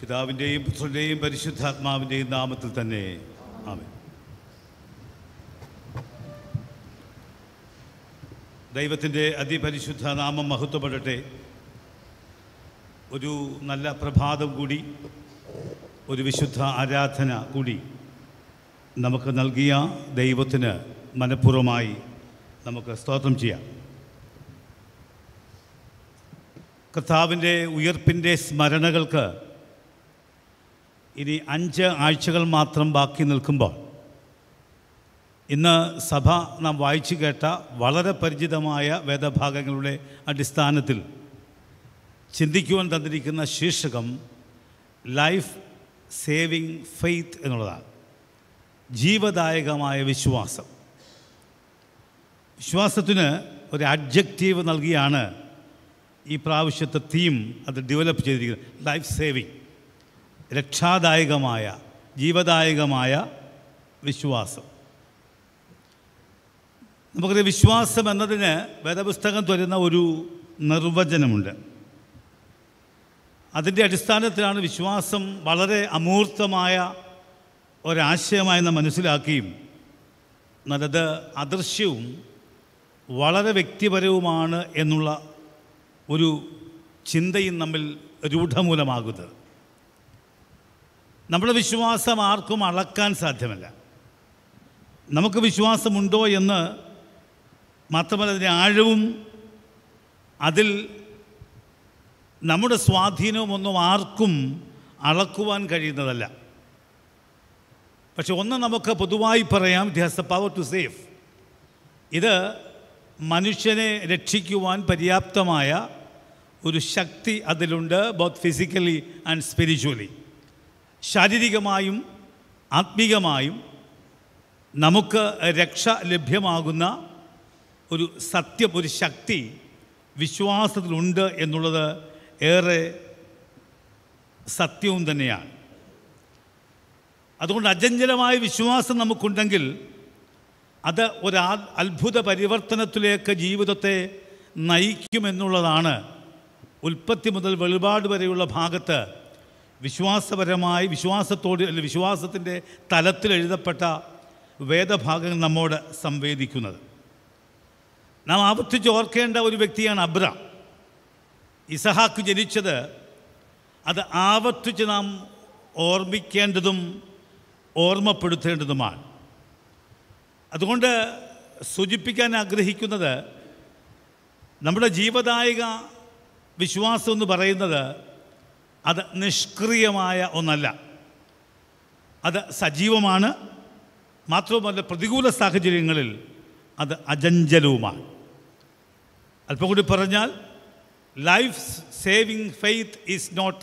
പിതാവിൻ്റെയും പുത്രൻ്റെയും പരിശുദ്ധാത്മാവിൻ്റെയും നാമത്തിൽ തന്നെ ആമേ ദൈവത്തിൻ്റെ അതിപരിശുദ്ധ നാമം മഹത്വപ്പെടട്ടെ ഒരു നല്ല പ്രഭാതം കൂടി ഒരു വിശുദ്ധ ആരാധന കൂടി നമുക്ക് നൽകിയ ദൈവത്തിന് മനഃപൂർവ്വമായി നമുക്ക് സ്തോത്രം ചെയ്യാം കർത്താവിൻ്റെ ഉയർപ്പിൻ്റെ സ്മരണകൾക്ക് ഇനി അഞ്ച് ആഴ്ചകൾ മാത്രം ബാക്കി നിൽക്കുമ്പോൾ ഇന്ന് സഭ നാം വായിച്ചു കേട്ട വളരെ പരിചിതമായ വേദഭാഗങ്ങളുടെ അടിസ്ഥാനത്തിൽ ചിന്തിക്കുവാൻ തന്നിരിക്കുന്ന ശീർഷകം ലൈഫ് സേവിങ് ഫെയ്ത്ത് എന്നുള്ളതാണ് ജീവദായകമായ വിശ്വാസം വിശ്വാസത്തിന് ഒരു അഡ്ജക്റ്റീവ് നൽകിയാണ് ഈ പ്രാവശ്യത്തെ തീം അത് ഡെവലപ്പ് ചെയ്തിരിക്കുന്നത് ലൈഫ് സേവിങ് രക്ഷാദായകമായ ജീവദായകമായ വിശ്വാസം നമുക്കറിയാം വിശ്വാസം എന്നതിന് വേദപുസ്തകം തരുന്ന ഒരു നിർവചനമുണ്ട് അതിൻ്റെ അടിസ്ഥാനത്തിലാണ് വിശ്വാസം വളരെ അമൂർത്തമായ ഒരാശയമായി നാം മനസ്സിലാക്കുകയും നല്ലത് അദൃശ്യവും വളരെ വ്യക്തിപരവുമാണ് എന്നുള്ള ഒരു ചിന്തയും നമ്മിൽ രൂഢമൂലമാകുന്നത് നമ്മുടെ വിശ്വാസം ആർക്കും അളക്കാൻ സാധ്യമല്ല നമുക്ക് വിശ്വാസമുണ്ടോ എന്ന് മാത്രമല്ല അതിൻ്റെ ആഴവും അതിൽ നമ്മുടെ സ്വാധീനവും ഒന്നും ആർക്കും അളക്കുവാൻ കഴിയുന്നതല്ല പക്ഷെ ഒന്ന് നമുക്ക് പൊതുവായി പറയാം it has the power to save ഇത് മനുഷ്യനെ രക്ഷിക്കുവാൻ പര്യാപ്തമായ ഒരു ശക്തി അതിലുണ്ട് ബോത്ത് ഫിസിക്കലി ആൻഡ് സ്പിരിച്വലി ശാരീരികമായും ആത്മീകമായും നമുക്ക് രക്ഷ ലഭ്യമാകുന്ന ഒരു സത്യം ഒരു ശക്തി വിശ്വാസത്തിലുണ്ട് എന്നുള്ളത് ഏറെ സത്യവും തന്നെയാണ് അതുകൊണ്ട് അജഞ്ചലമായ വിശ്വാസം നമുക്കുണ്ടെങ്കിൽ അത് ഒരു അത്ഭുത പരിവർത്തനത്തിലേക്ക് ജീവിതത്തെ നയിക്കുമെന്നുള്ളതാണ് ഉൽപ്പത്തി മുതൽ വെളിപാട് വരെയുള്ള ഭാഗത്ത് വിശ്വാസപരമായി വിശ്വാസത്തോട് വിശ്വാസത്തിൻ്റെ തലത്തിൽ എഴുതപ്പെട്ട വേദഭാഗങ്ങൾ നമ്മോട് സംവേദിക്കുന്നത് നാം ആവർത്തിച്ച് ഓർക്കേണ്ട ഒരു വ്യക്തിയാണ് അബ്രാം ഇസഹാക്ക് ജനിച്ചത് അത് ആവർത്തിച്ച് നാം ഓർമ്മിക്കേണ്ടതും ഓർമ്മപ്പെടുത്തേണ്ടതുമാണ് അതുകൊണ്ട് സൂചിപ്പിക്കാൻ ആഗ്രഹിക്കുന്നത് നമ്മുടെ ജീവദായിക വിശ്വാസം എന്ന് പറയുന്നത് അത് നിഷ്ക്രിയമായ ഒന്നല്ല അത് സജീവമാണ് മാത്രവുമല്ല പ്രതികൂല സാഹചര്യങ്ങളിൽ അത് അജഞ്ചലവുമാണ് അല്പം കൂടി പറഞ്ഞാൽ life saving faith is not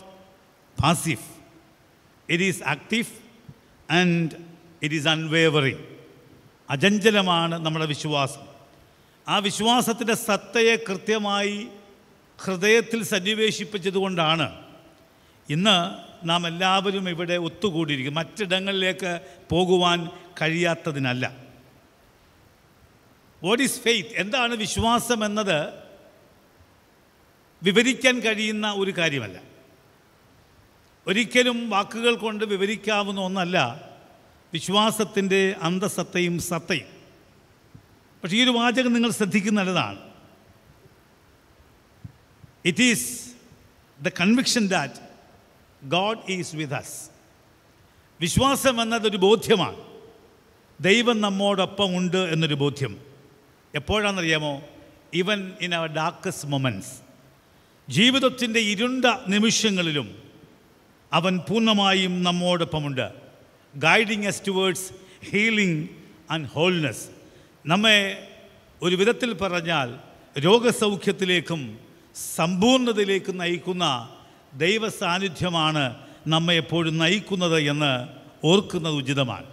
passive it is active and it is unwavering അജഞ്ചലമാണ് നമ്മുടെ വിശ്വാസം ആ വിശ്വാസത്തിൻ്റെ സത്തയെ കൃത്യമായി ഹൃദയത്തിൽ സന്നിവേശിപ്പിച്ചതുകൊണ്ടാണ് ഇന്ന് നാം എല്ലാവരും ഇവിടെ ഒത്തുകൂടിയിരിക്കും മറ്റിടങ്ങളിലേക്ക് പോകുവാൻ കഴിയാത്തതിനല്ല വാട്ട് ഈസ് ഫെയ്ത്ത് എന്താണ് വിശ്വാസം എന്നത് വിവരിക്കാൻ കഴിയുന്ന ഒരു കാര്യമല്ല ഒരിക്കലും വാക്കുകൾ കൊണ്ട് വിവരിക്കാവുന്ന ഒന്നല്ല വിശ്വാസത്തിൻ്റെ അന്തസത്തയും സത്തയും പക്ഷേ ഈ ഒരു വാചകം നിങ്ങൾ ശ്രദ്ധിക്കുന്നതാണ് it is the conviction that God is with us വിശ്വാസം എന്നതൊരു ബോധ്യമാണ് ദൈവം നമ്മോടൊപ്പം ഉണ്ട് എന്നൊരു ബോധ്യം എപ്പോഴാണെന്നറിയാമോ ഇവൻ ഇൻ അവർ ഡാർക്കസ് മൊമെൻസ് ജീവിതത്തിൻ്റെ ഇരുണ്ട നിമിഷങ്ങളിലും അവൻ പൂർണ്ണമായും നമ്മോടൊപ്പമുണ്ട് guiding us towards healing and wholeness നമ്മെ ഒരു വിധത്തിൽ പറഞ്ഞാൽ രോഗസൗഖ്യത്തിലേക്കും സമ്പൂർണ്ണതയിലേക്കും നയിക്കുന്ന ദൈവ സാന്നിധ്യമാണ് നമ്മെ എപ്പോഴും നയിക്കുന്നത് എന്ന് ഓർക്കുന്നത് ഉചിതമാണ്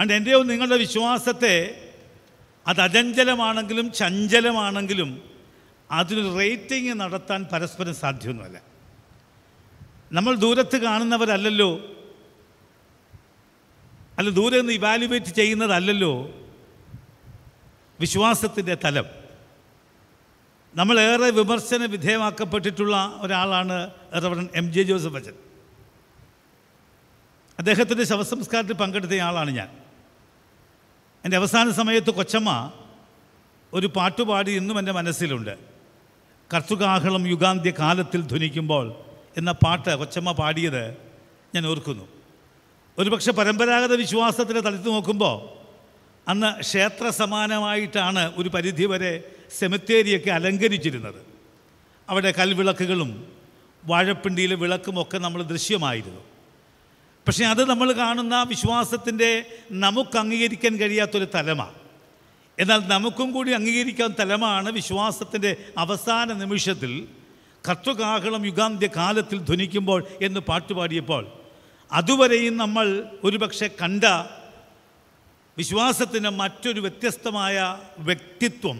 അണ്ട് എൻ്റെയോ നിങ്ങളുടെ വിശ്വാസത്തെ അത് അചഞ്ചലമാണെങ്കിലും ചഞ്ചലമാണെങ്കിലും അതിന് റേറ്റിംഗ് നടത്താൻ പരസ്പരം സാധ്യമൊന്നുമല്ല നമ്മൾ ദൂരത്ത് കാണുന്നവരല്ലല്ലോ അല്ല ദൂരെ നിന്ന് ഇവാലുവേറ്റ് ചെയ്യുന്നതല്ലല്ലോ വിശ്വാസത്തിൻ്റെ തലം നമ്മളേറെ വിമർശന വിധേയമാക്കപ്പെട്ടിട്ടുള്ള ഒരാളാണ് റവറൻ എം ജെ ജോസഫ് അച്ഛൻ അദ്ദേഹത്തിൻ്റെ ശവസംസ്കാരത്തിൽ പങ്കെടുത്ത ആളാണ് ഞാൻ എൻ്റെ അവസാന സമയത്ത് കൊച്ചമ്മ ഒരു പാട്ടുപാടി ഇന്നും എൻ്റെ മനസ്സിലുണ്ട് കർത്തുകാഹളം യുഗാന്ത്യ കാലത്തിൽ ധ്വനിക്കുമ്പോൾ എന്ന പാട്ട് കൊച്ചമ്മ പാടിയത് ഞാൻ ഓർക്കുന്നു ഒരുപക്ഷെ പരമ്പരാഗത വിശ്വാസത്തിൻ്റെ തലത്തിൽ നോക്കുമ്പോൾ അന്ന് ക്ഷേത്ര സമാനമായിട്ടാണ് ഒരു പരിധി വരെ സെമിത്തേരിയൊക്കെ അലങ്കരിച്ചിരുന്നത് അവിടെ കൽവിളക്കുകളും വാഴപ്പിണ്ടിയിലെ വിളക്കുമൊക്കെ നമ്മൾ ദൃശ്യമായിരുന്നു പക്ഷേ അത് നമ്മൾ കാണുന്ന വിശ്വാസത്തിൻ്റെ നമുക്ക് അംഗീകരിക്കാൻ കഴിയാത്തൊരു തലമാണ് എന്നാൽ നമുക്കും കൂടി അംഗീകരിക്കാൻ തലമാണ് വിശ്വാസത്തിൻ്റെ അവസാന നിമിഷത്തിൽ കത്വകാഹളം യുഗാന്ത്യ കാലത്തിൽ ധ്വനിക്കുമ്പോൾ എന്ന് പാട്ടുപാടിയപ്പോൾ അതുവരെയും നമ്മൾ ഒരുപക്ഷെ കണ്ട വിശ്വാസത്തിന് മറ്റൊരു വ്യത്യസ്തമായ വ്യക്തിത്വം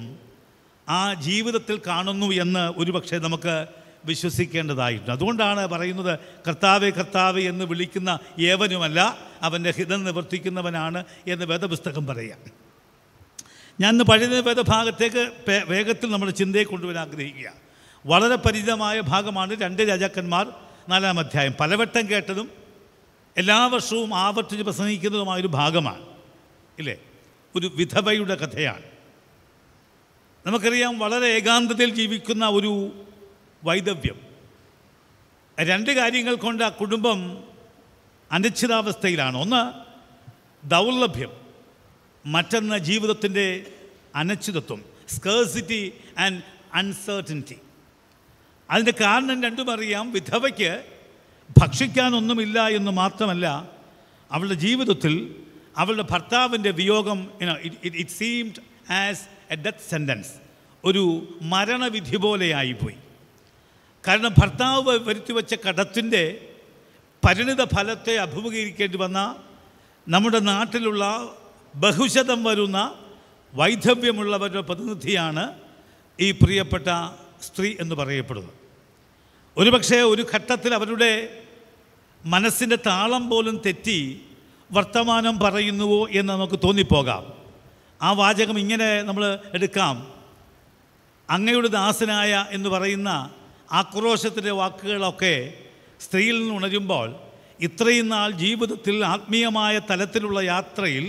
ആ ജീവിതത്തിൽ കാണുന്നു എന്ന് പക്ഷേ നമുക്ക് വിശ്വസിക്കേണ്ടതായിട്ടുണ്ട് അതുകൊണ്ടാണ് പറയുന്നത് കർത്താവെ കർത്താവ് എന്ന് വിളിക്കുന്ന ഏവനുമല്ല അവൻ്റെ ഹിതം നിവർത്തിക്കുന്നവനാണ് എന്ന് വേദപുസ്തകം പറയുക ഞാൻ ഇന്ന് പഴയ വേദഭാഗത്തേക്ക് വേഗത്തിൽ നമ്മുടെ ചിന്തയെ കൊണ്ടുവരാൻ ആഗ്രഹിക്കുക വളരെ പരിചിതമായ ഭാഗമാണ് രണ്ട് രാജാക്കന്മാർ നാലാം അധ്യായം പലവട്ടം കേട്ടതും എല്ലാ വർഷവും ആവർത്തിച്ച് പ്രസംഗിക്കുന്നതുമായൊരു ഭാഗമാണ് ഇല്ലേ ഒരു വിധവയുടെ കഥയാണ് നമുക്കറിയാം വളരെ ഏകാന്തതയിൽ ജീവിക്കുന്ന ഒരു വൈദവ്യം രണ്ട് കാര്യങ്ങൾ കൊണ്ട് ആ കുടുംബം അനിശ്ചിതാവസ്ഥയിലാണ് ഒന്ന് ദൗർലഭ്യം മറ്റൊന്ന് ജീവിതത്തിൻ്റെ അനിശ്ചിതത്വം സ്കേഴ്സിറ്റി ആൻഡ് അൺസർട്ടനിറ്റി അതിൻ്റെ കാരണം രണ്ടും അറിയാം വിധവയ്ക്ക് ഭക്ഷിക്കാനൊന്നുമില്ല എന്ന് മാത്രമല്ല അവളുടെ ജീവിതത്തിൽ അവളുടെ ഭർത്താവിൻ്റെ വിയോഗം it seemed as a death sentence ഒരു മരണവിധി പോലെയായിപ്പോയി കാരണം ഭർത്താവ് വച്ച കടത്തിൻ്റെ പരിണിത ഫലത്തെ അഭിമുഖീകരിക്കേണ്ടി വന്ന നമ്മുടെ നാട്ടിലുള്ള ബഹുശതം വരുന്ന വൈധവ്യമുള്ളവരുടെ പ്രതിനിധിയാണ് ഈ പ്രിയപ്പെട്ട സ്ത്രീ എന്ന് പറയപ്പെടുന്നത് ഒരുപക്ഷെ ഒരു ഘട്ടത്തിൽ അവരുടെ മനസ്സിൻ്റെ താളം പോലും തെറ്റി വർത്തമാനം പറയുന്നുവോ എന്ന് നമുക്ക് തോന്നിപ്പോകാം ആ വാചകം ഇങ്ങനെ നമ്മൾ എടുക്കാം അങ്ങയുടെ ദാസനായ എന്ന് പറയുന്ന ആക്രോശത്തിൻ്റെ വാക്കുകളൊക്കെ സ്ത്രീയിൽ നിന്ന് ഉണരുമ്പോൾ ഇത്രയും നാൾ ജീവിതത്തിൽ ആത്മീയമായ തലത്തിലുള്ള യാത്രയിൽ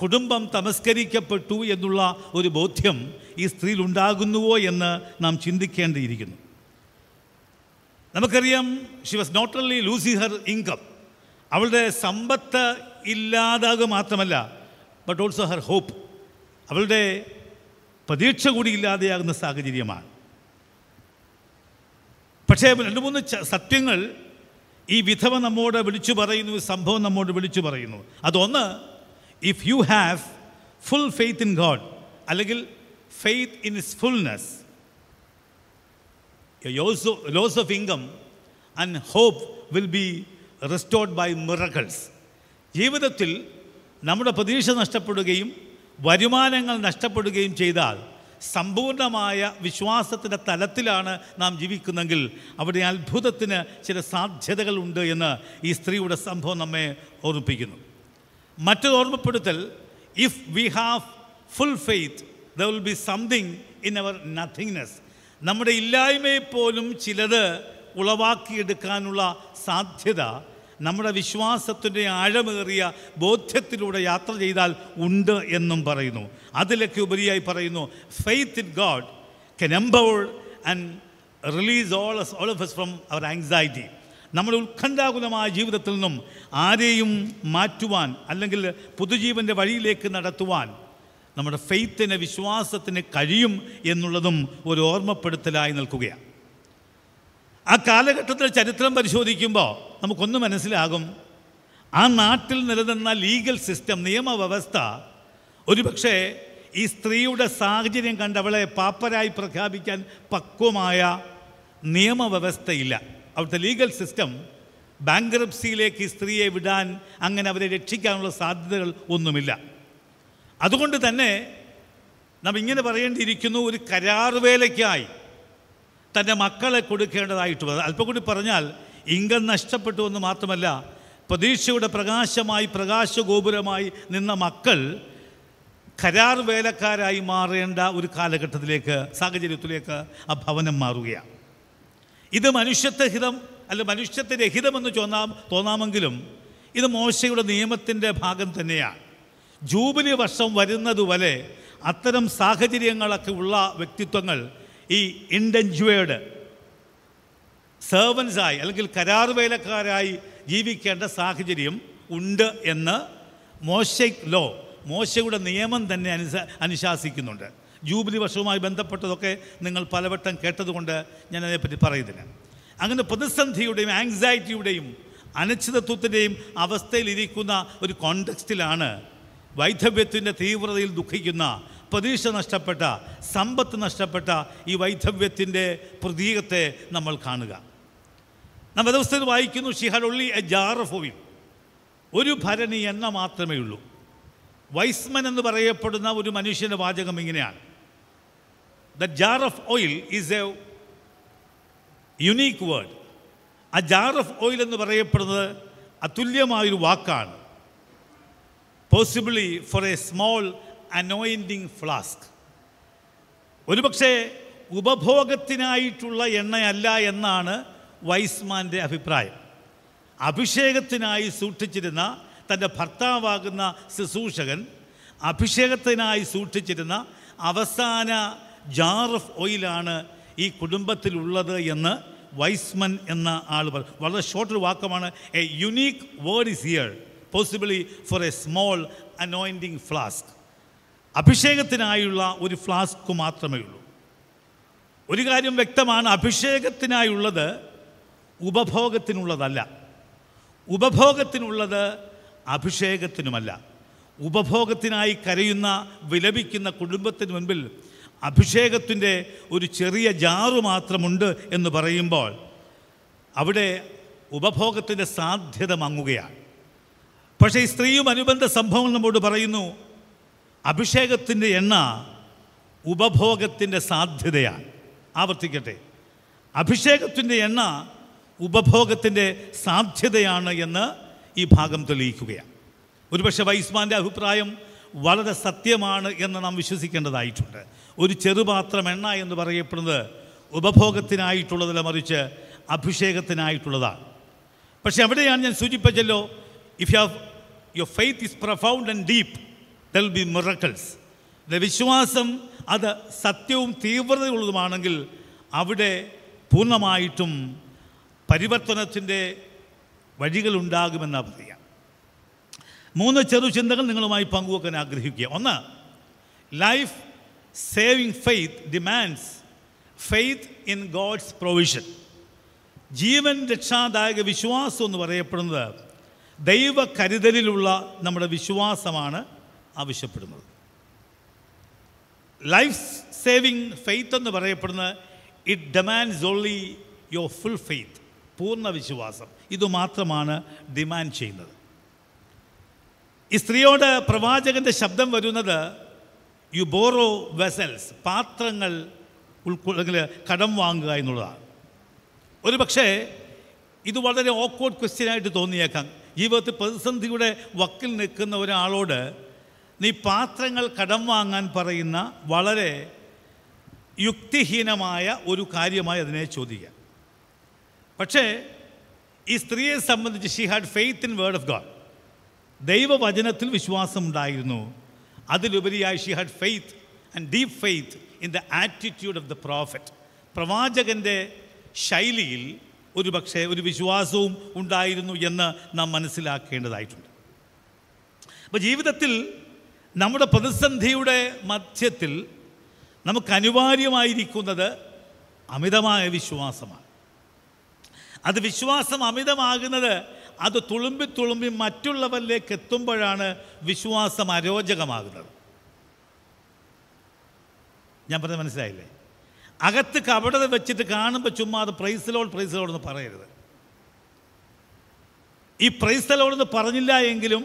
കുടുംബം തമസ്കരിക്കപ്പെട്ടു എന്നുള്ള ഒരു ബോധ്യം ഈ സ്ത്രീയിലുണ്ടാകുന്നുവോ എന്ന് നാം ചിന്തിക്കേണ്ടിയിരിക്കുന്നു നമുക്കറിയാം she was not only losing her income അവളുടെ സമ്പത്ത് ഇല്ലാതാകുക മാത്രമല്ല ബട്ട് ഓൾസോ ഹർ ഹോപ്പ് അവളുടെ പ്രതീക്ഷ കൂടി ഇല്ലാതെയാകുന്ന സാഹചര്യമാണ് പക്ഷേ രണ്ട് മൂന്ന് സത്യങ്ങൾ ഈ വിധവ നമ്മോട് വിളിച്ചു പറയുന്നു സംഭവം നമ്മോട് വിളിച്ചു പറയുന്നു അതൊന്ന് if you have full faith in God അല്ലെങ്കിൽ faith in his fullness loss of income and hope will be restored by miracles ജീവിതത്തിൽ നമ്മുടെ പ്രതീക്ഷ നഷ്ടപ്പെടുകയും വരുമാനങ്ങൾ നഷ്ടപ്പെടുകയും ചെയ്താൽ സമ്പൂർണമായ വിശ്വാസത്തിൻ്റെ തലത്തിലാണ് നാം ജീവിക്കുന്നെങ്കിൽ അവിടെ അത്ഭുതത്തിന് ചില സാധ്യതകളുണ്ട് എന്ന് ഈ സ്ത്രീയുടെ സംഭവം നമ്മെ ഓർമ്മിപ്പിക്കുന്നു മറ്റൊരു ഓർമ്മപ്പെടുത്തൽ if we have full faith there will be something in our nothingness നമ്മുടെ ഇല്ലായ്മയെപ്പോലും പോലും ചിലത് ഉളവാക്കിയെടുക്കാനുള്ള സാധ്യത നമ്മുടെ വിശ്വാസത്തിൻ്റെ ആഴമേറിയ ബോധ്യത്തിലൂടെ യാത്ര ചെയ്താൽ ഉണ്ട് എന്നും പറയുന്നു അതിലൊക്കെ ഉപരിയായി പറയുന്നു faith in God can empower and release all all of us from our anxiety നമ്മുടെ ഉത്കണ്ഠാകുലമായ ജീവിതത്തിൽ നിന്നും ആരെയും മാറ്റുവാൻ അല്ലെങ്കിൽ പുതുജീവൻ്റെ വഴിയിലേക്ക് നടത്തുവാൻ നമ്മുടെ ഫെയ്ത്തിന് വിശ്വാസത്തിന് കഴിയും എന്നുള്ളതും ഒരു ഓർമ്മപ്പെടുത്തലായി നിൽക്കുകയാണ് ആ കാലഘട്ടത്തിലെ ചരിത്രം പരിശോധിക്കുമ്പോൾ നമുക്കൊന്ന് മനസ്സിലാകും ആ നാട്ടിൽ നിലനിന്ന ലീഗൽ സിസ്റ്റം നിയമവ്യവസ്ഥ ഒരുപക്ഷേ ഈ സ്ത്രീയുടെ സാഹചര്യം കണ്ട് അവളെ പാപ്പരായി പ്രഖ്യാപിക്കാൻ പക്വമായ നിയമവ്യവസ്ഥയില്ല അവിടുത്തെ ലീഗൽ സിസ്റ്റം ബാങ്ക്രപ്സിയിലേക്ക് ഈ സ്ത്രീയെ വിടാൻ അങ്ങനെ അവരെ രക്ഷിക്കാനുള്ള സാധ്യതകൾ ഒന്നുമില്ല അതുകൊണ്ട് തന്നെ നാം ഇങ്ങനെ പറയേണ്ടിയിരിക്കുന്നു ഒരു കരാർ വേലയ്ക്കായി തൻ്റെ മക്കളെ കൊടുക്കേണ്ടതായിട്ട് വന്നത് അല്പം കൂടി പറഞ്ഞാൽ ഇംഗം നഷ്ടപ്പെട്ടു എന്ന് മാത്രമല്ല പ്രതീക്ഷയുടെ പ്രകാശമായി പ്രകാശഗോപുരമായി നിന്ന മക്കൾ കരാർ വേലക്കാരായി മാറേണ്ട ഒരു കാലഘട്ടത്തിലേക്ക് സാഹചര്യത്തിലേക്ക് ആ ഭവനം മാറുകയാണ് ഇത് മനുഷ്യത്തെ ഹിതം അല്ല മനുഷ്യത്തെ ഹിതമെന്ന് ചോന്നാ തോന്നാമെങ്കിലും ഇത് മോശയുടെ നിയമത്തിൻ്റെ ഭാഗം തന്നെയാണ് ജൂബിലി വർഷം വരുന്നതുവരെ അത്തരം സാഹചര്യങ്ങളൊക്കെ ഉള്ള വ്യക്തിത്വങ്ങൾ ഈ ഇൻഡൻജുവേഡ് സെർവൻസായി അല്ലെങ്കിൽ കരാർ വേലക്കാരായി ജീവിക്കേണ്ട സാഹചര്യം ഉണ്ട് എന്ന് മോശ ലോ മോശയുടെ നിയമം തന്നെ അനുസ അനുശാസിക്കുന്നുണ്ട് ജൂബിലി വർഷവുമായി ബന്ധപ്പെട്ടതൊക്കെ നിങ്ങൾ പലവട്ടം കേട്ടതുകൊണ്ട് ഞാൻ അതിനെപ്പറ്റി പറയുന്നില്ല അങ്ങനെ പ്രതിസന്ധിയുടെയും ആങ്സൈറ്റിയുടെയും അനിശ്ചിതത്വത്തിൻ്റെയും അവസ്ഥയിലിരിക്കുന്ന ഒരു കോണ്ടെക്സ്റ്റിലാണ് വൈധവ്യത്തിൻ്റെ തീവ്രതയിൽ ദുഃഖിക്കുന്ന പ്രതീക്ഷ നഷ്ടപ്പെട്ട സമ്പത്ത് നഷ്ടപ്പെട്ട ഈ വൈധവ്യത്തിൻ്റെ പ്രതീകത്തെ നമ്മൾ കാണുക നമ്മൾ ദിവസത്തിൽ വായിക്കുന്നു ഷിഹലുള്ളി എ ജാർ ഓഫ് ഓയിൽ ഒരു ഭരണി എണ്ണ മാത്രമേ ഉള്ളൂ വൈസ്മൻ എന്ന് പറയപ്പെടുന്ന ഒരു മനുഷ്യൻ്റെ വാചകം ഇങ്ങനെയാണ് the jar of oil is a unique word ആ ജാർ ഓഫ് ഓയിൽ എന്ന് പറയപ്പെടുന്നത് അതുല്യമായൊരു വാക്കാണ് possibly for a small anointing flask ഒരുപക്ഷെ ഉപഭോഗത്തിനായിട്ടുള്ള എണ്ണയല്ല എന്നാണ് വൈസ്മാൻ്റെ അഭിപ്രായം അഭിഷേകത്തിനായി സൂക്ഷിച്ചിരുന്ന തൻ്റെ ഭർത്താവാകുന്ന ശുശൂഷകൻ അഭിഷേകത്തിനായി സൂക്ഷിച്ചിരുന്ന അവസാന ജാർ ഓഫ് ഓയിലാണ് ഈ കുടുംബത്തിലുള്ളത് എന്ന് വൈസ്മൻ എന്ന ആൾ പറ വളരെ ഷോർട്ടൊരു വാക്കമാണ് a unique word is here possibly for a small anointing flask അഭിഷേകത്തിനായുള്ള ഒരു ഫ്ലാസ്ക് മാത്രമേ ഉള്ളൂ ഒരു കാര്യം വ്യക്തമാണ് അഭിഷേകത്തിനായുള്ളത് ഉപഭോഗത്തിനുള്ളതല്ല ഉപഭോഗത്തിനുള്ളത് അഭിഷേകത്തിനുമല്ല ഉപഭോഗത്തിനായി കരയുന്ന വിലപിക്കുന്ന കുടുംബത്തിന് മുൻപിൽ അഭിഷേകത്തിൻ്റെ ഒരു ചെറിയ ജാറു മാത്രമുണ്ട് എന്ന് പറയുമ്പോൾ അവിടെ ഉപഭോഗത്തിൻ്റെ സാധ്യത മങ്ങുകയാണ് പക്ഷേ ഈ സ്ത്രീയും അനുബന്ധ സംഭവം നമ്മോട് പറയുന്നു അഭിഷേകത്തിൻ്റെ എണ്ണ ഉപഭോഗത്തിൻ്റെ സാധ്യതയാണ് ആവർത്തിക്കട്ടെ അഭിഷേകത്തിൻ്റെ എണ്ണ ഉപഭോഗത്തിൻ്റെ സാധ്യതയാണ് എന്ന് ഈ ഭാഗം തെളിയിക്കുകയാണ് ഒരുപക്ഷെ വൈസ്മാൻ്റെ അഭിപ്രായം വളരെ സത്യമാണ് എന്ന് നാം വിശ്വസിക്കേണ്ടതായിട്ടുണ്ട് ഒരു ചെറുപാത്രം എണ്ണ എന്ന് പറയപ്പെടുന്നത് ഉപഭോഗത്തിനായിട്ടുള്ളതിലെ മറിച്ച് അഭിഷേകത്തിനായിട്ടുള്ളതാണ് പക്ഷേ അവിടെയാണ് ഞാൻ സൂചിപ്പിച്ചല്ലോ if you your faith is profound and deep there be miracles വിശ്വാസം അത് സത്യവും തീവ്രതയുള്ളതുമാണെങ്കിൽ അവിടെ പൂർണ്ണമായിട്ടും പരിവർത്തനത്തിൻ്റെ വഴികളുണ്ടാകുമെന്നാണ് പറയുക മൂന്ന് ചെറു ചിന്തകൾ നിങ്ങളുമായി പങ്കുവെക്കാൻ ആഗ്രഹിക്കുക ഒന്ന് life saving faith demands faith in God's provision ജീവൻ രക്ഷാദായക വിശ്വാസം എന്ന് പറയപ്പെടുന്നത് ദൈവ കരുതലിലുള്ള നമ്മുടെ വിശ്വാസമാണ് ആവശ്യപ്പെടുന്നത് ലൈഫ് സേവിങ് ഫെയ്ത്ത് എന്ന് പറയപ്പെടുന്ന it demands only your full faith പൂർണ്ണ വിശ്വാസം ഇതുമാത്രമാണ് ഡിമാൻഡ് ചെയ്യുന്നത് ഈ സ്ത്രീയോട് പ്രവാചകൻ്റെ ശബ്ദം വരുന്നത് യു ബോറോ വെസൽസ് പാത്രങ്ങൾ ഉൾക്കൊള്ളുക കടം വാങ്ങുക എന്നുള്ളതാണ് ഒരു പക്ഷേ ഇത് വളരെ ഓക്വേർഡ് ക്വസ്റ്റ്യനായിട്ട് തോന്നിയേക്കാം ജീവിതത്തിൽ പ്രതിസന്ധിയുടെ വക്കിൽ നിൽക്കുന്ന ഒരാളോട് നീ പാത്രങ്ങൾ കടം വാങ്ങാൻ പറയുന്ന വളരെ യുക്തിഹീനമായ ഒരു കാര്യമായി അതിനെ ചോദിക്കാം പക്ഷേ ഈ സ്ത്രീയെ സംബന്ധിച്ച് she had faith in word of God ദൈവവചനത്തിൽ വിശ്വാസം ഉണ്ടായിരുന്നു അതിലുപരിയായി she had faith and deep faith in the attitude of the prophet പ്രവാചകൻ്റെ ശൈലിയിൽ ഒരു പക്ഷേ ഒരു വിശ്വാസവും ഉണ്ടായിരുന്നു എന്ന് നാം മനസ്സിലാക്കേണ്ടതായിട്ടുണ്ട് അപ്പോൾ ജീവിതത്തിൽ നമ്മുടെ പ്രതിസന്ധിയുടെ മധ്യത്തിൽ നമുക്ക് അനിവാര്യമായിരിക്കുന്നത് അമിതമായ വിശ്വാസമാണ് അത് വിശ്വാസം അമിതമാകുന്നത് അത് തുളുമ്പി തുളുമ്പി മറ്റുള്ളവരിലേക്ക് എത്തുമ്പോഴാണ് വിശ്വാസം അരോചകമാകുന്നത് ഞാൻ പറഞ്ഞത് മനസ്സിലായില്ലേ അകത്ത് കപടത വെച്ചിട്ട് കാണുമ്പോൾ ചുമ്മാ അത് പ്രൈസലോൾ പ്രൈസലോൾ എന്ന് പറയരുത് ഈ പ്രൈസലോൾ എന്ന് പറഞ്ഞില്ല എങ്കിലും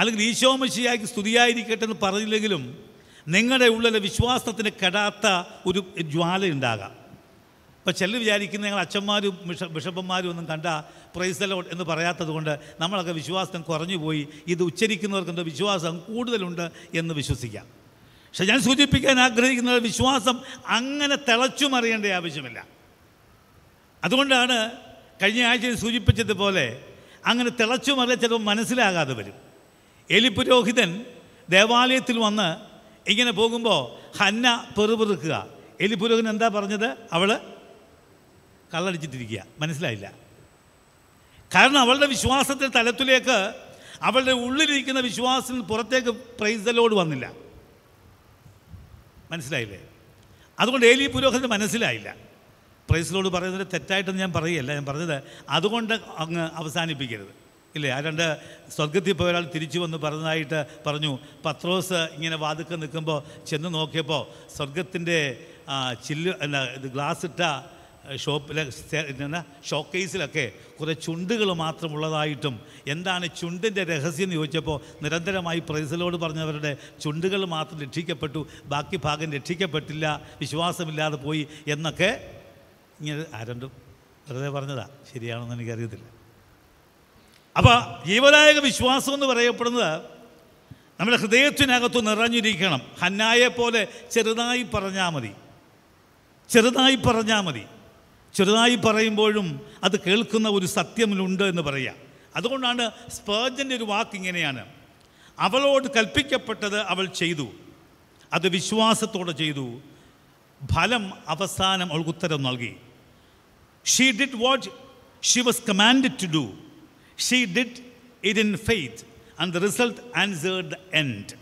അല്ലെങ്കിൽ ഈശോമശിയായി സ്തുതിയായിരിക്കട്ടെ എന്ന് പറഞ്ഞില്ലെങ്കിലും നിങ്ങളുടെ ഉള്ളിലെ വിശ്വാസത്തിന് കെടാത്ത ഒരു ജ്വാല ഉണ്ടാകാം ഇപ്പം ചെല്ല് വിചാരിക്കുന്ന ഞങ്ങൾ അച്ഛന്മാരും ബിഷ ബിഷപ്പന്മാരും ഒന്നും കണ്ട പ്രൈസ് പ്രൈസല എന്ന് പറയാത്തത് കൊണ്ട് നമ്മളൊക്കെ വിശ്വാസം കുറഞ്ഞു പോയി ഇത് ഉച്ചരിക്കുന്നവർക്ക് എന്തോ വിശ്വാസം കൂടുതലുണ്ട് എന്ന് വിശ്വസിക്കാം പക്ഷെ ഞാൻ സൂചിപ്പിക്കാൻ ആഗ്രഹിക്കുന്ന വിശ്വാസം അങ്ങനെ തിളച്ചു മറിയേണ്ട ആവശ്യമില്ല അതുകൊണ്ടാണ് കഴിഞ്ഞ ആഴ്ചയിൽ സൂചിപ്പിച്ചതുപോലെ അങ്ങനെ തിളച്ചു മറിയ ചിലപ്പോൾ മനസ്സിലാകാതെ വരും എലിപുരോഹിതൻ ദേവാലയത്തിൽ വന്ന് ഇങ്ങനെ പോകുമ്പോൾ ഹന്ന പെറുപെറുക്കുക പുരോഹിതൻ എന്താ പറഞ്ഞത് അവൾ കള്ളടിച്ചിട്ടിരിക്കുക മനസ്സിലായില്ല കാരണം അവളുടെ വിശ്വാസത്തിൻ്റെ തലത്തിലേക്ക് അവളുടെ ഉള്ളിലിരിക്കുന്ന വിശ്വാസത്തിന് പുറത്തേക്ക് പ്രൈസലോട് വന്നില്ല മനസ്സിലായില്ലേ അതുകൊണ്ട് ഏലി പുരോഹിതന് മനസ്സിലായില്ല പ്രൈസിലോട് പറയുന്നത് തെറ്റായിട്ടൊന്നും ഞാൻ പറയുകയല്ല ഞാൻ പറഞ്ഞത് അതുകൊണ്ട് അങ്ങ് അവസാനിപ്പിക്കരുത് ഇല്ലേ ആ രണ്ട് സ്വർഗത്തിൽ പോയ ഒരാൾ തിരിച്ചു വന്ന് പറഞ്ഞതായിട്ട് പറഞ്ഞു പത്രോസ് ഇങ്ങനെ വാതുക്കെ നിൽക്കുമ്പോൾ ചെന്ന് നോക്കിയപ്പോൾ സ്വർഗത്തിൻ്റെ ചില്ല് എന്നാ ഇത് ഇട്ട ഷോപ്പിലെ ഷോക്കേസിലൊക്കെ കുറേ ചുണ്ടുകൾ മാത്രമുള്ളതായിട്ടും എന്താണ് ചുണ്ടിൻ്റെ രഹസ്യം എന്ന് ചോദിച്ചപ്പോൾ നിരന്തരമായി പ്രൈസലോട് പറഞ്ഞവരുടെ ചുണ്ടുകൾ മാത്രം രക്ഷിക്കപ്പെട്ടു ബാക്കി ഭാഗം രക്ഷിക്കപ്പെട്ടില്ല വിശ്വാസമില്ലാതെ പോയി എന്നൊക്കെ ഇങ്ങനെ ആരണ്ടും വെറുതെ പറഞ്ഞതാ ശരിയാണെന്ന് എനിക്കറിയത്തില്ല അപ്പോൾ ജീവദായക വിശ്വാസം എന്ന് പറയപ്പെടുന്നത് നമ്മുടെ ഹൃദയത്തിനകത്ത് നിറഞ്ഞിരിക്കണം ഹന്നായെ പോലെ ചെറുതായി പറഞ്ഞാൽ മതി ചെറുതായി പറഞ്ഞാൽ മതി ചെറുതായി പറയുമ്പോഴും അത് കേൾക്കുന്ന ഒരു സത്യമിലുണ്ട് എന്ന് പറയാം അതുകൊണ്ടാണ് സ്പേജൻ്റെ ഒരു വാക്ക് ഇങ്ങനെയാണ് അവളോട് കൽപ്പിക്കപ്പെട്ടത് അവൾ ചെയ്തു അത് വിശ്വാസത്തോടെ ചെയ്തു ഫലം അവസാനം അവൾക്ക് ഉത്തരം നൽകി she did what she was command to do she did it in faith and the result answered the end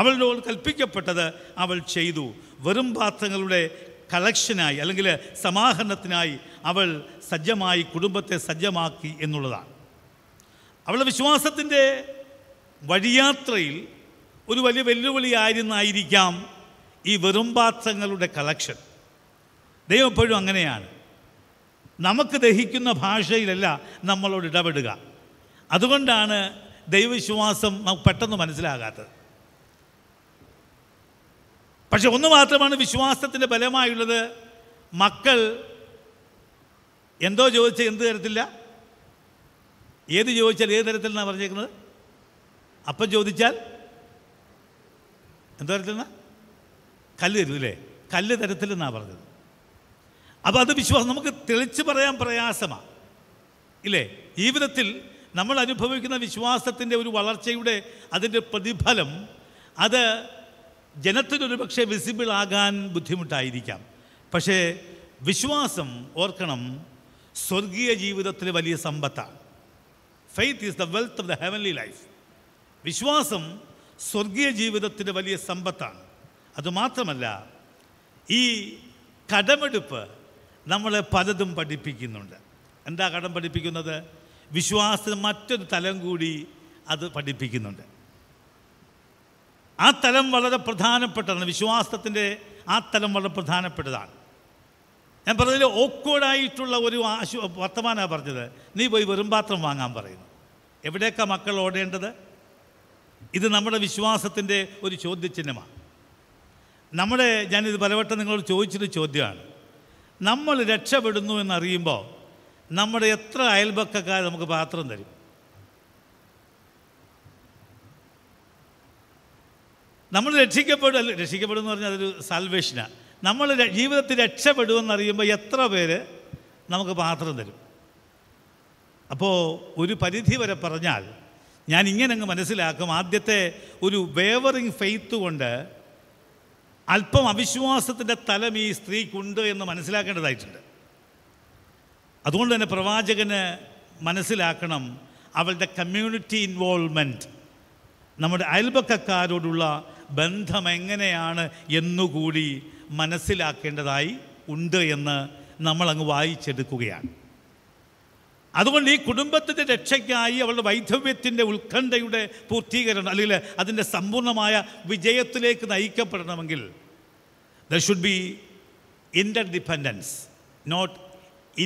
അവളോട് കൽപ്പിക്കപ്പെട്ടത് അവൾ ചെയ്തു വെറും പാത്രങ്ങളുടെ കളക്ഷനായി അല്ലെങ്കിൽ സമാഹരണത്തിനായി അവൾ സജ്ജമായി കുടുംബത്തെ സജ്ജമാക്കി എന്നുള്ളതാണ് അവളുടെ വിശ്വാസത്തിൻ്റെ വഴിയാത്രയിൽ ഒരു വലിയ വെല്ലുവിളിയായിരുന്നായിരിക്കാം ഈ വെറും പാത്രങ്ങളുടെ കളക്ഷൻ ദൈവം എപ്പോഴും അങ്ങനെയാണ് നമുക്ക് ദഹിക്കുന്ന ഭാഷയിലല്ല നമ്മളോട് ഇടപെടുക അതുകൊണ്ടാണ് ദൈവവിശ്വാസം നമുക്ക് പെട്ടെന്ന് മനസ്സിലാകാത്തത് പക്ഷെ ഒന്ന് മാത്രമാണ് വിശ്വാസത്തിൻ്റെ ബലമായുള്ളത് മക്കൾ എന്തോ ചോദിച്ചാൽ എന്ത് തരത്തില്ല ഏത് ചോദിച്ചാൽ ഏത് തരത്തിലെന്നാണ് പറഞ്ഞേക്കുന്നത് അപ്പം ചോദിച്ചാൽ എന്തോ തരത്തിലെന്നാ കല്ല് തരും അല്ലേ കല്ല് തരത്തിലെന്നാണ് പറഞ്ഞത് അപ്പോൾ അത് വിശ്വാസം നമുക്ക് തെളിച്ച് പറയാൻ പ്രയാസമാണ് ഇല്ലേ ജീവിതത്തിൽ നമ്മൾ അനുഭവിക്കുന്ന വിശ്വാസത്തിൻ്റെ ഒരു വളർച്ചയുടെ അതിൻ്റെ പ്രതിഫലം അത് ജനത്തിനൊരു പക്ഷേ ആകാൻ ബുദ്ധിമുട്ടായിരിക്കാം പക്ഷേ വിശ്വാസം ഓർക്കണം സ്വർഗീയ ജീവിതത്തിൽ വലിയ സമ്പത്താണ് faith is the wealth of the heavenly life വിശ്വാസം സ്വർഗീയ ജീവിതത്തിൻ്റെ വലിയ സമ്പത്താണ് അതുമാത്രമല്ല ഈ കടമെടുപ്പ് നമ്മളെ പലതും പഠിപ്പിക്കുന്നുണ്ട് എന്താ കടം പഠിപ്പിക്കുന്നത് വിശ്വാസത്തിന് മറ്റൊരു തലം കൂടി അത് പഠിപ്പിക്കുന്നുണ്ട് ആ തലം വളരെ പ്രധാനപ്പെട്ടതാണ് വിശ്വാസത്തിൻ്റെ ആ തലം വളരെ പ്രധാനപ്പെട്ടതാണ് ഞാൻ പറഞ്ഞതിൽ ഓക്വേഡായിട്ടുള്ള ഒരു ആശു വർത്തമാനമാണ് പറഞ്ഞത് നീ പോയി വെറും പാത്രം വാങ്ങാൻ പറയുന്നു എവിടെയൊക്കെ മക്കൾ ഓടേണ്ടത് ഇത് നമ്മുടെ വിശ്വാസത്തിൻ്റെ ഒരു ചോദ്യചിഹ്നമാണ് നമ്മുടെ ഞാനിത് പലവട്ടം നിങ്ങളോട് ചോദിച്ചൊരു ചോദ്യമാണ് നമ്മൾ രക്ഷപ്പെടുന്നു എന്നറിയുമ്പോൾ നമ്മുടെ എത്ര അയൽപക്കക്കാർ നമുക്ക് പാത്രം തരും നമ്മൾ രക്ഷിക്കപ്പെടും രക്ഷിക്കപ്പെടും എന്ന് പറഞ്ഞാൽ അതൊരു സൽവേഷനാണ് നമ്മൾ ജീവിതത്തിൽ രക്ഷപ്പെടുമെന്നറിയുമ്പോൾ എത്ര പേര് നമുക്ക് പാത്രം തരും അപ്പോൾ ഒരു പരിധി വരെ പറഞ്ഞാൽ ഞാൻ ഇങ്ങനെ അങ്ങ് മനസ്സിലാക്കും ആദ്യത്തെ ഒരു വേവറിങ് ഫെയ്ത്ത് കൊണ്ട് അല്പം അവിശ്വാസത്തിൻ്റെ തലം ഈ സ്ത്രീക്കുണ്ട് എന്ന് മനസ്സിലാക്കേണ്ടതായിട്ടുണ്ട് അതുകൊണ്ട് തന്നെ പ്രവാചകന് മനസ്സിലാക്കണം അവളുടെ കമ്മ്യൂണിറ്റി ഇൻവോൾവ്മെൻറ്റ് നമ്മുടെ അയൽപക്കക്കാരോടുള്ള ബന്ധം എങ്ങനെയാണ് എന്നുകൂടി മനസ്സിലാക്കേണ്ടതായി ഉണ്ട് എന്ന് നമ്മളങ്ങ് വായിച്ചെടുക്കുകയാണ് അതുകൊണ്ട് ഈ കുടുംബത്തിൻ്റെ രക്ഷയ്ക്കായി അവളുടെ വൈധവ്യത്തിൻ്റെ ഉത്കണ്ഠയുടെ പൂർത്തീകരണം അല്ലെങ്കിൽ അതിൻ്റെ സമ്പൂർണ്ണമായ വിജയത്തിലേക്ക് നയിക്കപ്പെടണമെങ്കിൽ there should be interdependence not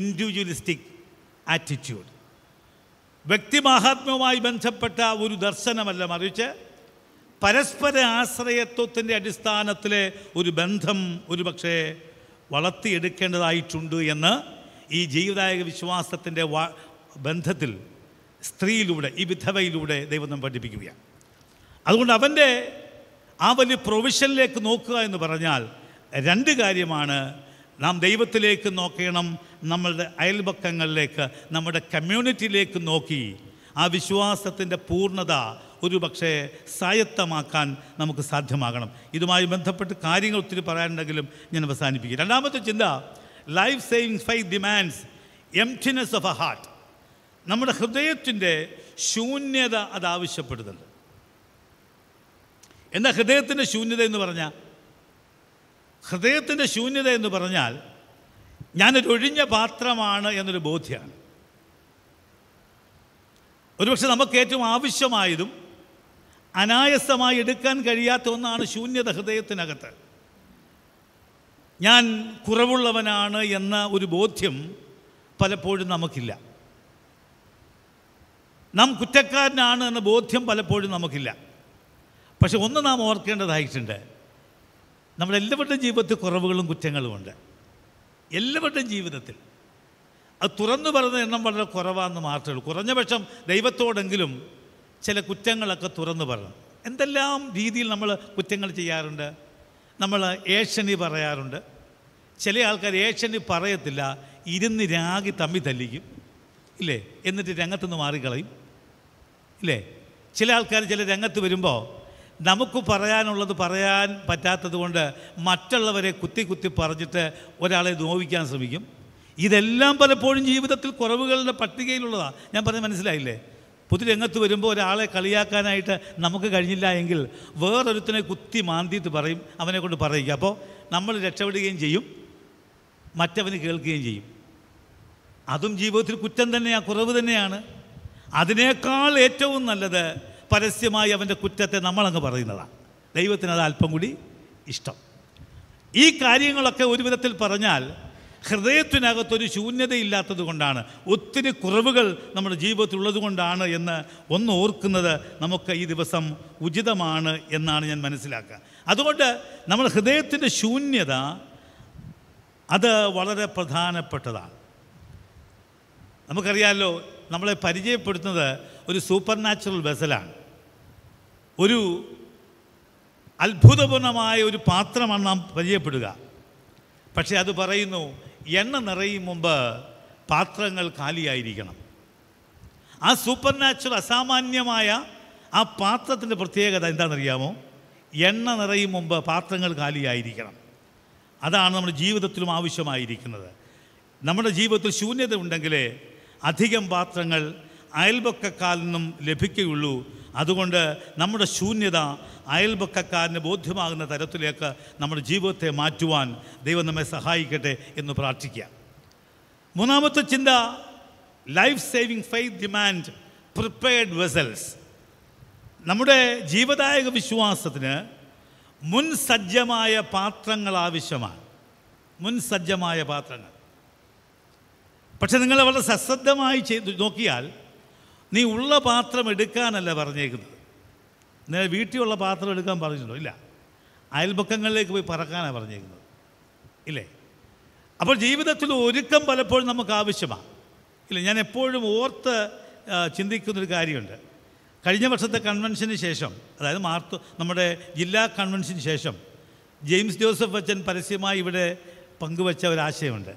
individualistic attitude വ്യക്തിമാഹാത്മ്യവുമായി ബന്ധപ്പെട്ട ഒരു ദർശനമല്ല മറിച്ച് പരസ്പര ആശ്രയത്വത്തിൻ്റെ അടിസ്ഥാനത്തിലെ ഒരു ബന്ധം ഒരു പക്ഷേ വളർത്തിയെടുക്കേണ്ടതായിട്ടുണ്ട് എന്ന് ഈ ജീവിതായക വിശ്വാസത്തിൻ്റെ ബന്ധത്തിൽ സ്ത്രീയിലൂടെ ഈ വിധവയിലൂടെ ദൈവം പഠിപ്പിക്കുകയാണ് അതുകൊണ്ട് അവൻ്റെ ആ വലിയ പ്രൊവിഷനിലേക്ക് നോക്കുക എന്ന് പറഞ്ഞാൽ രണ്ട് കാര്യമാണ് നാം ദൈവത്തിലേക്ക് നോക്കണം നമ്മളുടെ അയൽപക്കങ്ങളിലേക്ക് നമ്മുടെ കമ്മ്യൂണിറ്റിയിലേക്ക് നോക്കി ആ വിശ്വാസത്തിൻ്റെ പൂർണ്ണത ഒരു പക്ഷേ സായത്തമാക്കാൻ നമുക്ക് സാധ്യമാകണം ഇതുമായി ബന്ധപ്പെട്ട് കാര്യങ്ങൾ ഒത്തിരി പറയാനുണ്ടെങ്കിലും ഞാൻ അവസാനിപ്പിക്കും രണ്ടാമത്തെ ചിന്ത life saving five demands emptiness of a heart നമ്മുടെ ഹൃദയത്തിൻ്റെ ശൂന്യത അത് ആവശ്യപ്പെടുന്നുണ്ട് എന്നാൽ ഹൃദയത്തിൻ്റെ ശൂന്യത എന്ന് പറഞ്ഞാൽ ഹൃദയത്തിൻ്റെ ശൂന്യത എന്ന് പറഞ്ഞാൽ ഞാനൊരു ഒഴിഞ്ഞ പാത്രമാണ് എന്നൊരു ബോധ്യമാണ് ഒരുപക്ഷെ നമുക്ക് ഏറ്റവും ആവശ്യമായതും അനായസമായി എടുക്കാൻ കഴിയാത്ത ഒന്നാണ് ശൂന്യത ഹൃദയത്തിനകത്ത് ഞാൻ കുറവുള്ളവനാണ് എന്ന ഒരു ബോധ്യം പലപ്പോഴും നമുക്കില്ല നാം കുറ്റക്കാരനാണ് എന്ന ബോധ്യം പലപ്പോഴും നമുക്കില്ല പക്ഷെ ഒന്ന് നാം ഓർക്കേണ്ടതായിട്ടുണ്ട് നമ്മളെല്ലാവരുടെ ജീവിതത്തിൽ കുറവുകളും കുറ്റങ്ങളുമുണ്ട് എല്ലാവരുടെ ജീവിതത്തിൽ അത് തുറന്നു പറയുന്ന എണ്ണം വളരെ കുറവാണെന്ന് മാത്രമേ ഉള്ളൂ കുറഞ്ഞ പക്ഷം ദൈവത്തോടെങ്കിലും ചില കുറ്റങ്ങളൊക്കെ തുറന്നു പറയണം എന്തെല്ലാം രീതിയിൽ നമ്മൾ കുറ്റങ്ങൾ ചെയ്യാറുണ്ട് നമ്മൾ ഏഷണി പറയാറുണ്ട് ചില ആൾക്കാർ ഏഷണി പറയത്തില്ല ഇരുന്ന് രാഗി തമ്മി തല്ലിക്കും ഇല്ലേ എന്നിട്ട് രംഗത്തുനിന്ന് മാറിക്കളയും ഇല്ലേ ചില ആൾക്കാർ ചില രംഗത്ത് വരുമ്പോൾ നമുക്ക് പറയാനുള്ളത് പറയാൻ പറ്റാത്തത് കൊണ്ട് മറ്റുള്ളവരെ കുത്തി കുത്തി പറഞ്ഞിട്ട് ഒരാളെ നോവിക്കാൻ ശ്രമിക്കും ഇതെല്ലാം പലപ്പോഴും ജീവിതത്തിൽ കുറവുകളുടെ പട്ടികയിലുള്ളതാണ് ഞാൻ പറഞ്ഞ് മനസ്സിലായില്ലേ പൊതുരംഗത്ത് വരുമ്പോൾ ഒരാളെ കളിയാക്കാനായിട്ട് നമുക്ക് കഴിഞ്ഞില്ല എങ്കിൽ വേറൊരുത്തനെ കുത്തി മാന്തിയിട്ട് പറയും അവനെ കൊണ്ട് പറയുക അപ്പോൾ നമ്മൾ രക്ഷപ്പെടുകയും ചെയ്യും മറ്റവന് കേൾക്കുകയും ചെയ്യും അതും ജീവിതത്തിൽ കുറ്റം തന്നെയാണ് കുറവ് തന്നെയാണ് അതിനേക്കാൾ ഏറ്റവും നല്ലത് പരസ്യമായി അവൻ്റെ കുറ്റത്തെ നമ്മളങ്ങ് പറയുന്നതാണ് ദൈവത്തിന് അത് അല്പം കൂടി ഇഷ്ടം ഈ കാര്യങ്ങളൊക്കെ ഒരു വിധത്തിൽ പറഞ്ഞാൽ ഹൃദയത്തിനകത്തൊരു ശൂന്യതയില്ലാത്തത് കൊണ്ടാണ് ഒത്തിരി കുറവുകൾ നമ്മുടെ ജീവിതത്തിലുള്ളത് കൊണ്ടാണ് എന്ന് ഒന്ന് ഓർക്കുന്നത് നമുക്ക് ഈ ദിവസം ഉചിതമാണ് എന്നാണ് ഞാൻ മനസ്സിലാക്കുക അതുകൊണ്ട് നമ്മൾ ഹൃദയത്തിൻ്റെ ശൂന്യത അത് വളരെ പ്രധാനപ്പെട്ടതാണ് നമുക്കറിയാമല്ലോ നമ്മളെ പരിചയപ്പെടുത്തുന്നത് ഒരു സൂപ്പർ നാച്ചുറൽ വെസലാണ് ഒരു അത്ഭുതപൂർണമായ ഒരു പാത്രമാണ് നാം പരിചയപ്പെടുക പക്ഷേ അത് പറയുന്നു എണ്ണ നിറയും മുമ്പ് പാത്രങ്ങൾ കാലിയായിരിക്കണം ആ സൂപ്പർ നാച്ചുറൽ അസാമാന്യമായ ആ പാത്രത്തിൻ്റെ പ്രത്യേകത എന്താണെന്നറിയാമോ എണ്ണ നിറയും മുമ്പ് പാത്രങ്ങൾ കാലിയായിരിക്കണം അതാണ് നമ്മുടെ ജീവിതത്തിലും ആവശ്യമായിരിക്കുന്നത് നമ്മുടെ ജീവിതത്തിൽ ശൂന്യത ഉണ്ടെങ്കിലേ അധികം പാത്രങ്ങൾ അയൽപക്കക്കാലിൽ നിന്നും ലഭിക്കുകയുള്ളൂ അതുകൊണ്ട് നമ്മുടെ ശൂന്യത അയൽപക്കക്കാരന് ബോധ്യമാകുന്ന തരത്തിലേക്ക് നമ്മുടെ ജീവിതത്തെ മാറ്റുവാൻ ദൈവം നമ്മെ സഹായിക്കട്ടെ എന്ന് പ്രാർത്ഥിക്കുക മൂന്നാമത്തെ ചിന്ത life saving faith demand prepared vessels നമ്മുടെ ജീവദായക വിശ്വാസത്തിന് മുൻസജ്ജമായ പാത്രങ്ങൾ ആവശ്യമാണ് മുൻസജ്ജമായ പാത്രങ്ങൾ പക്ഷെ നിങ്ങൾ വളരെ സശ്രദ്ധമായി ചെയ്ത് നോക്കിയാൽ നീ ഉള്ള പാത്രം എടുക്കാനല്ല പറഞ്ഞേക്കുന്നത് നേരെ വീട്ടിലുള്ള പാത്രം എടുക്കാൻ പറഞ്ഞിട്ടുണ്ടോ ഇല്ല അയൽപക്കങ്ങളിലേക്ക് പോയി പറക്കാനാണ് പറഞ്ഞേക്കുന്നത് ഇല്ലേ അപ്പോൾ ജീവിതത്തിൽ ഒരുക്കം പലപ്പോഴും നമുക്ക് ആവശ്യമാണ് ഇല്ല ഞാൻ എപ്പോഴും ഓർത്ത് ചിന്തിക്കുന്നൊരു കാര്യമുണ്ട് കഴിഞ്ഞ വർഷത്തെ കൺവെൻഷന് ശേഷം അതായത് മാർത്ത് നമ്മുടെ ജില്ലാ കൺവെൻഷന് ശേഷം ജെയിംസ് ജോസഫ് അച്ഛൻ പരസ്യമായി ഇവിടെ പങ്കുവച്ച ഒരാശയമുണ്ട്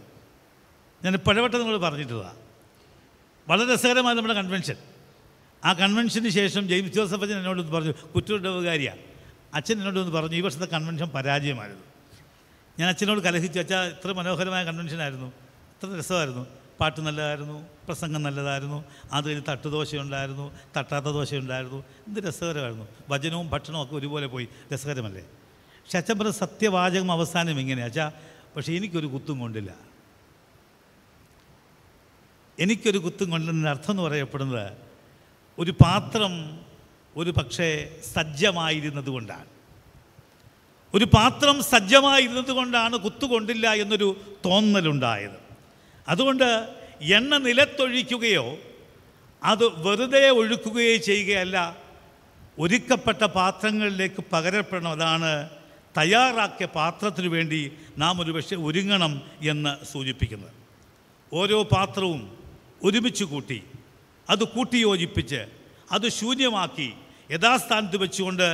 ഞാൻ പഴവട്ടം നിങ്ങൾ പറഞ്ഞിട്ടുള്ളതാണ് വളരെ രസകരമായ നമ്മുടെ കൺവെൻഷൻ ആ കൺവെൻഷന് ശേഷം ജെയിംസ് ജോസഫ് അച്ഛൻ എന്നോട് പറഞ്ഞു കുറ്റവിടവുകാരിയാണ് അച്ഛൻ എന്നോട് ഒന്ന് പറഞ്ഞു ഈ വർഷത്തെ കൺവെൻഷൻ പരാജയമായിരുന്നു ഞാൻ അച്ഛനോട് കലഹിച്ചു അച്ഛാ ഇത്ര മനോഹരമായ കൺവെൻഷനായിരുന്നു ഇത്ര രസമായിരുന്നു പാട്ട് നല്ലതായിരുന്നു പ്രസംഗം നല്ലതായിരുന്നു അത് കഴിഞ്ഞ് തട്ടുദോശയുണ്ടായിരുന്നു തട്ടാത്ത ദോശയുണ്ടായിരുന്നു എന്ത് രസകരമായിരുന്നു ഭജനവും ഭക്ഷണവും ഒക്കെ ഒരുപോലെ പോയി രസകരമല്ലേ പക്ഷെ അച്ഛൻ പറഞ്ഞ സത്യവാചകം അവസാനം ഇങ്ങനെ അച്ഛാ പക്ഷേ എനിക്കൊരു കുത്തും കൊണ്ടില്ല എനിക്കൊരു കുത്തും കൊണ്ടതിൻ്റെ അർത്ഥം എന്ന് പറയപ്പെടുന്നത് ഒരു പാത്രം ഒരു പക്ഷേ സജ്ജമായിരുന്നത് കൊണ്ടാണ് ഒരു പാത്രം സജ്ജമായിരുന്നത് കൊണ്ടാണ് കുത്തുകൊണ്ടില്ല എന്നൊരു തോന്നലുണ്ടായത് അതുകൊണ്ട് എണ്ണ നിലത്തൊഴിക്കുകയോ അത് വെറുതെ ഒഴുക്കുകയോ ചെയ്യുകയല്ല ഒരുക്കപ്പെട്ട പാത്രങ്ങളിലേക്ക് പകരപ്പെടണം അതാണ് തയ്യാറാക്കിയ പാത്രത്തിനു വേണ്ടി നാം ഒരു പക്ഷേ ഒരുങ്ങണം എന്ന് സൂചിപ്പിക്കുന്നത് ഓരോ പാത്രവും ഒരുമിച്ച് കൂട്ടി അത് കൂട്ടിയോജിപ്പിച്ച് അത് ശൂന്യമാക്കി യഥാസ്ഥാനത്ത് വെച്ചുകൊണ്ട്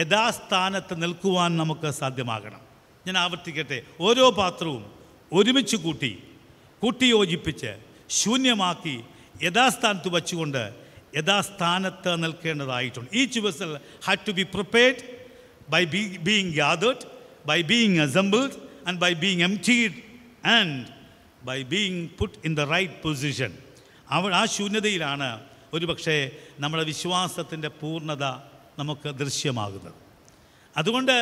യഥാസ്ഥാനത്ത് നിൽക്കുവാൻ നമുക്ക് സാധ്യമാകണം ഞാൻ ആവർത്തിക്കട്ടെ ഓരോ പാത്രവും ഒരുമിച്ച് കൂട്ടി കൂട്ടിയോജിപ്പിച്ച് ശൂന്യമാക്കി യഥാസ്ഥാനത്ത് വച്ചുകൊണ്ട് യഥാസ്ഥാനത്ത് നിൽക്കേണ്ടതായിട്ടുണ്ട് ഈ the vessel had to be prepared by be being gathered by being assembled and by being tied and by being put in the right position അവ ആ ശൂന്യതയിലാണ് ഒരുപക്ഷെ നമ്മുടെ വിശ്വാസത്തിൻ്റെ പൂർണ്ണത നമുക്ക് ദൃശ്യമാകുന്നത് അതുകൊണ്ട്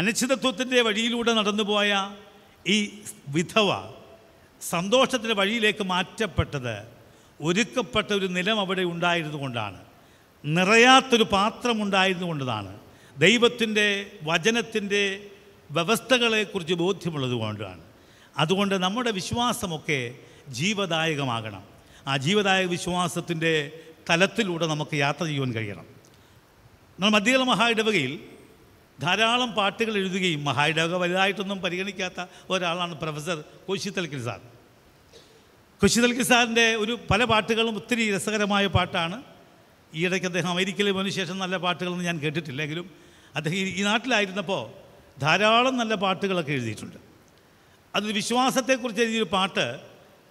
അനിശ്ചിതത്വത്തിൻ്റെ വഴിയിലൂടെ നടന്നുപോയ ഈ വിധവ സന്തോഷത്തിൻ്റെ വഴിയിലേക്ക് മാറ്റപ്പെട്ടത് ഒരുക്കപ്പെട്ട ഒരു നിലം അവിടെ ഉണ്ടായിരുന്നു കൊണ്ടാണ് നിറയാത്തൊരു പാത്രമുണ്ടായിരുന്നു കൊണ്ടതാണ് ദൈവത്തിൻ്റെ വചനത്തിൻ്റെ വ്യവസ്ഥകളെക്കുറിച്ച് ബോധ്യമുള്ളത് കൊണ്ടാണ് അതുകൊണ്ട് നമ്മുടെ വിശ്വാസമൊക്കെ ജീവദായകമാകണം ആ ജീവദായക വിശ്വാസത്തിൻ്റെ തലത്തിലൂടെ നമുക്ക് യാത്ര ചെയ്യുവാൻ കഴിയണം നമ്മൾ മധ്യകാല മഹായിടവകയിൽ ധാരാളം പാട്ടുകൾ എഴുതുകയും മഹായിടവക വലുതായിട്ടൊന്നും പരിഗണിക്കാത്ത ഒരാളാണ് പ്രൊഫസർ കോശി തൽക്കിൽ സാർ കൊശി തൽക്കിൽ സാറിൻ്റെ ഒരു പല പാട്ടുകളും ഒത്തിരി രസകരമായ പാട്ടാണ് ഈ ഇടയ്ക്ക് അദ്ദേഹം അമേരിക്കയിൽ പോയതിനു ശേഷം നല്ല പാട്ടുകളൊന്നും ഞാൻ കേട്ടിട്ടില്ലെങ്കിലും അദ്ദേഹം ഈ നാട്ടിലായിരുന്നപ്പോൾ ധാരാളം നല്ല പാട്ടുകളൊക്കെ എഴുതിയിട്ടുണ്ട് അത് വിശ്വാസത്തെക്കുറിച്ച് എഴുതിയൊരു പാട്ട്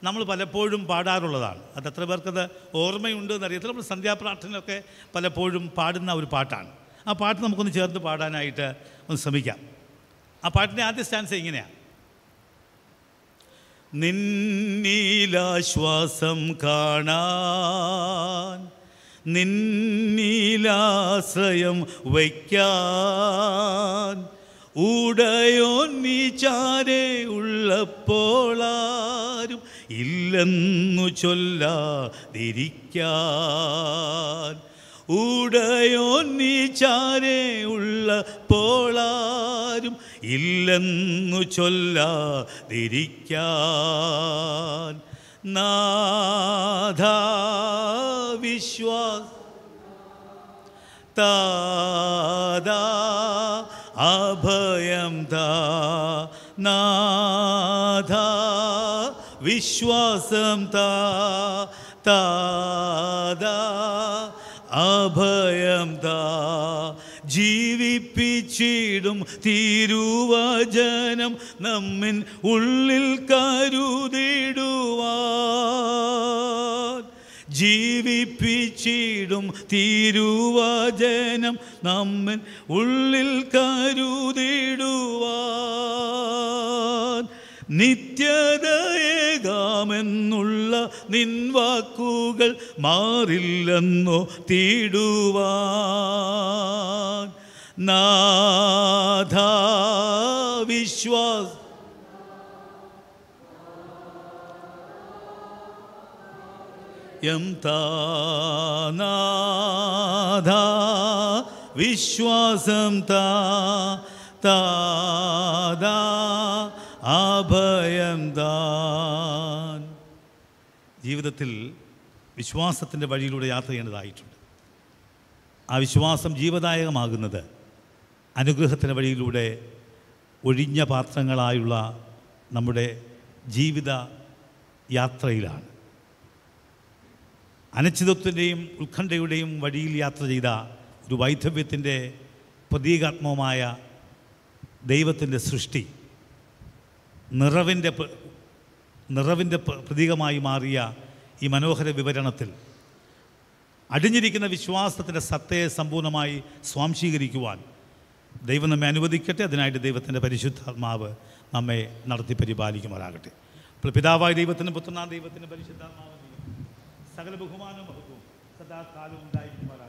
നമ്മൾ പലപ്പോഴും പാടാറുള്ളതാണ് അത് എത്ര പേർക്കത് ഓർമ്മയുണ്ട് എന്നറിയത്തില്ല നമ്മൾ സന്ധ്യാപ്രാർത്ഥനയൊക്കെ പലപ്പോഴും പാടുന്ന ഒരു പാട്ടാണ് ആ പാട്ട് നമുക്കൊന്ന് ചേർത്ത് പാടാനായിട്ട് ഒന്ന് ശ്രമിക്കാം ആ പാട്ടിൻ്റെ ആദ്യ സ്റ്റാൻസ് ഇങ്ങനെയാണ് നിന്നീലാശ്വാസം കാണാൻ നിന്നീലാശ്രയം വയ്ക്കാൻ ഉടയോ നീ ചാരെ ഉള്ളപ്പോളാരും ഇല്ലെന്നു ചൊല്ലാതിരിക്കാൻ ഉടയോ നീ ചാരെ ഉള്ളപ്പോളാരും ഇല്ലെന്നു ചൊല്ലാതിരിക്കാൻ നാഥ വിശ്വാസ് താദാ അഭയം നാഥ വിശ്വാസം താദ അഭയം താ ജീവിപ്പിച്ചിടും തിരുവചനം നമ്മിൻ ഉള്ളിൽ കരുതിടുവാ ജീവിപ്പിച്ചിടും തിരുവചനം നമ്മൻ ഉള്ളിൽ കരുതിടുവാൻ നിത്യതയേകാമെന്നുള്ള നിൻവാക്കുകൾ മാറില്ലെന്നോ തീടുവാൻ നാഥ വിശ്വാസ് നാഥ വിശ്വാസം താ താദാ താൻ ജീവിതത്തിൽ വിശ്വാസത്തിൻ്റെ വഴിയിലൂടെ യാത്ര ചെയ്യേണ്ടതായിട്ടുണ്ട് ആ വിശ്വാസം ജീവദായകമാകുന്നത് അനുഗ്രഹത്തിൻ്റെ വഴിയിലൂടെ ഒഴിഞ്ഞ പാത്രങ്ങളായുള്ള നമ്മുടെ ജീവിത യാത്രയിലാണ് അനിശ്ചിതത്വൻ്റെയും ഉത്കണ്ഠയുടെയും വഴിയിൽ യാത്ര ചെയ്ത ഒരു വൈധവ്യത്തിൻ്റെ പ്രതീകാത്മവുമായ ദൈവത്തിൻ്റെ സൃഷ്ടി നിറവിൻ്റെ നിറവിൻ്റെ പ്രതീകമായി മാറിയ ഈ മനോഹര വിവരണത്തിൽ അടിഞ്ഞിരിക്കുന്ന വിശ്വാസത്തിൻ്റെ സത്തയെ സമ്പൂർണ്ണമായി സ്വാംശീകരിക്കുവാൻ ദൈവം നമ്മെ അനുവദിക്കട്ടെ അതിനായിട്ട് ദൈവത്തിൻ്റെ പരിശുദ്ധാത്മാവ് നമ്മെ നടത്തി പരിപാലിക്കുമാറാകട്ടെ പിതാവായ ദൈവത്തിനും പുത്രനാ ദൈവത്തിൻ്റെ പരിശുദ്ധാത്മാവ് സകല ബഹുമാനവും മഹത്വവും സദാകാലം ഉണ്ടായിരിക്കുമാറാണ്